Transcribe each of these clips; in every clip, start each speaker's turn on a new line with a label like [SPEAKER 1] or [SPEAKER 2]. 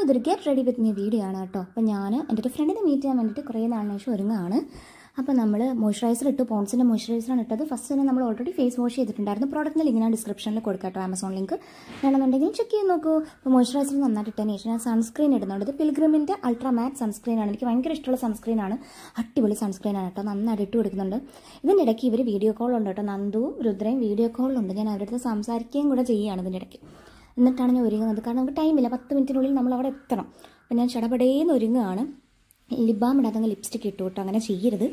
[SPEAKER 1] അപ്പോൾ ഇതൊരു get ready with me video ആണ് കേട്ടോ അപ്പോൾ ഞാൻ എൻ്റെ ഒരു ഫ്രണ്ടിനെ മീറ്റ് ചെയ്യാൻ വേണ്ടിയിട്ട് കുറേ നാളിന് ശേഷം ഒരുങ്ങാണ് അപ്പോൾ നമ്മൾ മോയ്സ്ചറൈസർ ഇട്ട് പോൺസിൻ്റെ മോയ്സ്ചറൈസറാണ് ഇട്ടത് ഫസ്റ്റ് തന്നെ നമ്മൾ ഓൾറെഡി ഫേസ് വാഷ് ചെയ്തിട്ടുണ്ടായിരുന്നു പ്രോഡക്റ്റ് ലിങ്ക് ഞാൻ ഡിസ്ക്രിപ്ഷനിൽ കൊടുക്കാട്ടോ ആമസോൺ ലിങ്ക് വേണമെന്നുണ്ടെങ്കിൽ ചെക്ക് ചെയ്ത് നോക്കൂ അപ്പോൾ മോയ്സ്ചറൈസർ നന്നായിട്ട് ഇട്ടതിന് ശേഷം ഞാൻ സൺസ്ക്രീൻ ഇടുന്നുണ്ട് ഇത് പിൽഗ്രിമിൻ്റെ അൾട്രാ മാറ്റ് സൺസ്ക്രീനാണ് എനിക്ക് ഭയങ്കര ഇഷ്ടമുള്ള സൺസ്ക്രീനാണ് അടിപൊളി സൺസ്ക്രീനാണ് കേട്ടോ നന്നായിട്ട് ഇട്ട് കൊടുക്കുന്നുണ്ട് ഇതിൻ്റെ ഇടയ്ക്ക് ഇവർ വീഡിയോ കോളുണ്ട് കേട്ടോ നന്ദുവും രുദ്രയും വീഡിയോ കോളുണ്ട് ഞാൻ അവരുടെ അടുത്ത് സംസാരിക്കുകയും കൂടെ ചെയ്യുകയാണ് ഇതിൻ്റെ ഇടയ്ക്ക് എന്നിട്ടാണ് ഞാൻ ഒരുങ്ങുന്നത് കാരണം നമുക്ക് ടൈമില്ല പത്ത് മിനിറ്റിനുള്ളിൽ നമ്മൾ അവിടെ എത്തണം അപ്പം ഞാൻ ചടപടേന്ന് ഒരുങ്ങുകയാണ് ലിബാം ഇടാതെ ലിപ്സ്റ്റിക് ഇട്ടു കേട്ടോ അങ്ങനെ ചെയ്യരുത്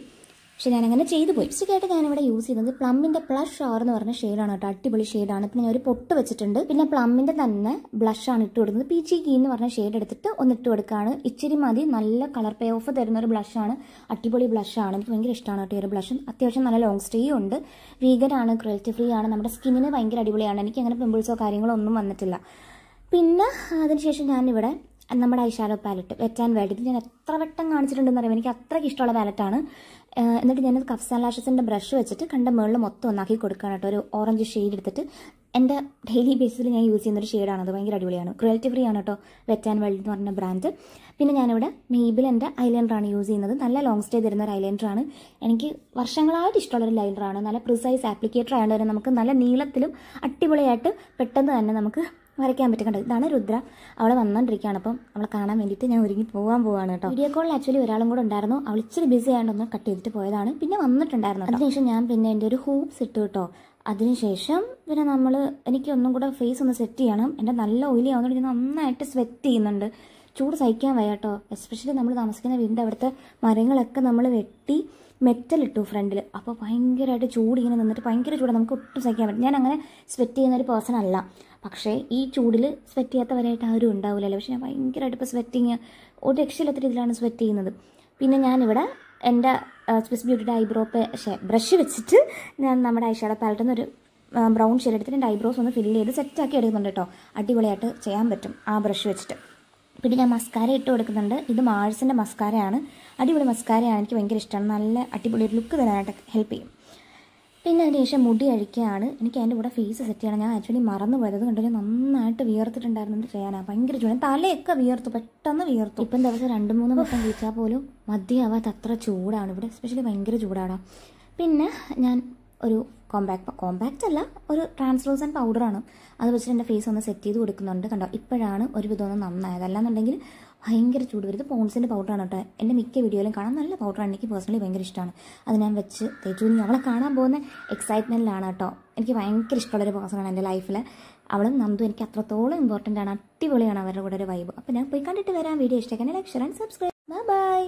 [SPEAKER 1] പക്ഷെ ഞാനങ്ങനെ ചെയ്തു പോയി ഉച്ചയ്ക്കായിട്ട് ഞാനിവിടെ യൂസ് ചെയ്യുന്നത് പ്ലമ്മിന്റെ പ്ലഷ് ഷവർ എന്ന് പറഞ്ഞ ഷെയ്ഡാണ് കേട്ടോ അടിപൊളി ഷെയ്ഡാണ് പിന്നെ ഞാൻ ഒരു പൊട്ട് വെച്ചിട്ടുണ്ട് പിന്നെ പ്ലമ്മിന്റെ തന്നെ ബ്ലഷാണ് ഇട്ട് കൊടുക്കുന്നത് പീച്ചി കീ എന്ന് പറഞ്ഞ ഷെയ്ഡ് എടുത്തിട്ട് ഒന്ന് ഇട്ട് കൊടുക്കുകയാണ് ഇച്ചിരി മതി നല്ല കളർ പേ ഓഫ് തരുന്ന ഒരു ബ്ലഷാണ് അടിപൊളി ബ്ലഷാണ് എനിക്ക് ഭയങ്കര ഇഷ്ടമാണ് കേട്ടോ ഈ ഒരു ബ്ലഷും അത്യാവശ്യം നല്ല ലോങ് സ്റ്റേയും ഉണ്ട് വീഗനാണ് ക്രിയൽറ്റി ഫ്രീ ആണ് നമ്മുടെ സ്കിന്നിന് ഭയങ്കര അടിപൊളിയാണ് എനിക്ക് അങ്ങനെ പിമ്പിൾസോ കാര്യങ്ങളോ ഒന്നും വന്നിട്ടില്ല പിന്നെ അതിനുശേഷം ഞാനിവിടെ നമ്മുടെ ഐഷാലോ പാലറ്റ് വെറ്റാൻ വേണ്ടിയിട്ട് ഞാൻ എത്ര വട്ടം കാണിച്ചിട്ടുണ്ടെന്ന് അറിയാം എനിക്ക് അത്രയ്ക്ക് ഇഷ്ടമുള്ള പാലറ്റാണ് എന്നിട്ട് ഞാനത് കഫ്സാൻ ലാഷസിൻ്റെ ബ്രഷ് വെച്ചിട്ട് കണ്ട മുകളിൽ മൊത്തം ഒന്നാക്കി കൊടുക്കാൻ കേട്ടോ ഒരു ഓറഞ്ച് ഷെയ്ഡ് എടുത്തിട്ട് എൻ്റെ ഡെയിലി ബേസിൽ ഞാൻ യൂസ് ചെയ്യുന്ന ഒരു ഷെയ്ഡാണ് അത് ഭയങ്കര അടിപൊളിയാണ് ക്രുവൽറ്റി ഫ്രീ ആണ് കേട്ടോ വെറ്റ് ആൻഡ് വെൽഡ് എന്ന് പറഞ്ഞ ബ്രാൻഡ് പിന്നെ ഞാനിവിടെ എൻ്റെ ഐലൈനറാണ് യൂസ് ചെയ്യുന്നത് നല്ല ലോങ് സ്റ്റേ തരുന്ന ഒരു ഐലൈനറാണ് എനിക്ക് വർഷങ്ങളായിട്ട് ഇഷ്ടമുള്ള ഒരു ലൈനറാണ് നല്ല പ്രിസൈസ് ആപ്ലിക്കേറ്റർ ആയതുകൊണ്ട് തന്നെ നമുക്ക് നല്ല നീളത്തിലും അടിപൊളിയായിട്ട് പെട്ടെന്ന് തന്നെ നമുക്ക് വരയ്ക്കാൻ പറ്റും ഇതാണ് രുദ്ര അവളെ വന്നുകൊണ്ടിരിക്കുകയാണ് അപ്പം അവളെ കാണാൻ വേണ്ടിയിട്ട് ഞാൻ ഒരുങ്ങി പോകാൻ പോവാണ് കേട്ടോ വീഡിയോ കോളിൽ ആക്ച്വലി ഒരാളും കൂടെ ഉണ്ടായിരുന്നു അവൾ ഇച്ചിരി ബിസി ആയതുകൊണ്ട് ഒന്ന് കട്ട് ചെയ്തിട്ട് പോയതാണ് പിന്നെ വന്നിട്ടുണ്ടായിരുന്നു അതിനുശേഷം ഞാൻ പിന്നെ എൻ്റെ ഒരു ഹൂപ്സ് ഇട്ടു കേട്ടോ അതിനുശേഷം പിന്നെ നമ്മൾ എനിക്ക് ഒന്നും കൂടെ ഫേസ് ഒന്ന് സെറ്റ് ചെയ്യണം എൻ്റെ നല്ല ഓയിലി ആവുന്നതുകൊണ്ട് ഞാൻ നന്നായിട്ട് സ്വെറ്റ് ചെയ്യുന്നുണ്ട് ചൂട് സഹിക്കാൻ വയ്യ കേട്ടോ എസ്പെഷ്യലി നമ്മൾ താമസിക്കുന്ന വീടിൻ്റെ അവിടുത്തെ മരങ്ങളൊക്കെ നമ്മൾ വെട്ടി മെറ്റലിട്ടു ഫ്രണ്ടിൽ അപ്പോൾ ഭയങ്കരമായിട്ട് ചൂട് ഇങ്ങനെ നിന്നിട്ട് ഭയങ്കര ചൂട് നമുക്ക് ഒട്ടും സഹിക്കാൻ പറ്റും ഞാൻ അങ്ങനെ സ്വെറ്റ് ചെയ്യുന്ന ഒരു പേഴ്സൺ അല്ല പക്ഷേ ഈ ചൂടിൽ സ്വെറ്റ് ചെയ്യാത്തവരായിട്ട് ആരും ഉണ്ടാവില്ലല്ലോ പക്ഷേ ഞാൻ ഭയങ്കരമായിട്ട് ഇപ്പോൾ സ്വെറ്റിങ് ഒരു രക്ഷയില്ലാത്ത രീതിയിലാണ് സ്വെറ്റ് ചെയ്യുന്നത് പിന്നെ ഞാനിവിടെ എൻ്റെ സ്പെസ് ബ്യൂട്ടിയുടെ ഐബ്രോ ബ്രഷ് വെച്ചിട്ട് ഞാൻ നമ്മുടെ ഐഷാഡോ പാലറ്റിൽ ഒരു ബ്രൗൺ ഷെയ്ഡ് എടുത്തിട്ട് എൻ്റെ ഐബ്രോസ് ഒന്ന് ഫില്ല് ചെയ്ത് സെറ്റാക്കി എടുക്കുന്നുണ്ട് കേട്ടോ അടിപൊളിയായിട്ട് ചെയ്യാൻ പറ്റും ആ ബ്രഷ് വെച്ചിട്ട് പിന്നെ ഞാൻ മസ്കാര ഇട്ട് കൊടുക്കുന്നുണ്ട് ഇത് മാഴ്സിൻ്റെ മസ്കാരയാണ് അടിപൊളി മസ്കാരയാണ് എനിക്ക് ഭയങ്കര ഇഷ്ടമാണ് നല്ല അടിപൊളി ഒരു ലുക്ക് തരാനായിട്ട് ഹെൽപ്പ് ചെയ്യും പിന്നെ ശേഷം മുടി അഴിക്കുകയാണ് എനിക്ക് അതിൻ്റെ കൂടെ ഫേസ് സെറ്റ് ചെയ്യണം ഞാൻ ആക്ച്വലി മറന്നു പോയത് കണ്ടു ഞാൻ നന്നായിട്ട് വിയർത്തിട്ടുണ്ടായിരുന്നു ചെയ്യാനാ ഭയങ്കര ചൂട് തലയൊക്കെ വിയർത്തു പെട്ടെന്ന് വിയർത്തു ഇപ്പം ദിവസം രണ്ട് മൂന്ന് ദിവസം കഴിച്ചാൽ പോലും മതിയാവാത്ത അത്ര ചൂടാണ് ഇവിടെ സ്പെഷ്യലി ഭയങ്കര ചൂടാണ് പിന്നെ ഞാൻ ഒരു കോമ്പാക്ട് കോമ്പാക്റ്റ് അല്ല ഒരു ട്രാൻസ്ലൂസൻ പൗഡറാണ് അത് വെച്ചിട്ട് എൻ്റെ ഫേസ് ഒന്ന് സെറ്റ് ചെയ്ത് കൊടുക്കുന്നുണ്ട് കണ്ടോ ഇപ്പോഴാണ് ഒരു വിധം ഒന്ന് നന്നായത് അല്ലാന്നുണ്ടെങ്കിൽ ഭയങ്കര ചൂട് വരും ഇത് പോൺസിൻ്റെ പൗഡറാണ് കേട്ടോ എൻ്റെ മിക്ക വീഡിയോയിലും കാണാൻ നല്ല പൗഡറാണ് എനിക്ക് പേഴ്സണലി ഭയങ്കര ഇഷ്ടമാണ് അത് ഞാൻ വെച്ച് തേച്ചു അവളെ കാണാൻ പോകുന്ന എക്സൈറ്റ്മെൻറ്റിലാണ് കേട്ടോ എനിക്ക് ഭയങ്കര ഇഷ്ടമുള്ളൊരു പേഴ്സണാണ് എൻ്റെ ലൈഫിൽ അവളും നന്ദു എനിക്ക് അത്രത്തോളം ഇമ്പോർട്ടൻ്റ് ആണ് അടിപൊളിയാണ് അവരുടെ കൂടെ ഒരു വൈബ് അപ്പോൾ ഞാൻ പോയി കണ്ടിട്ട് വരാം വീഡിയോ ഇഷ്ടമാക്കാൻ like share and subscribe by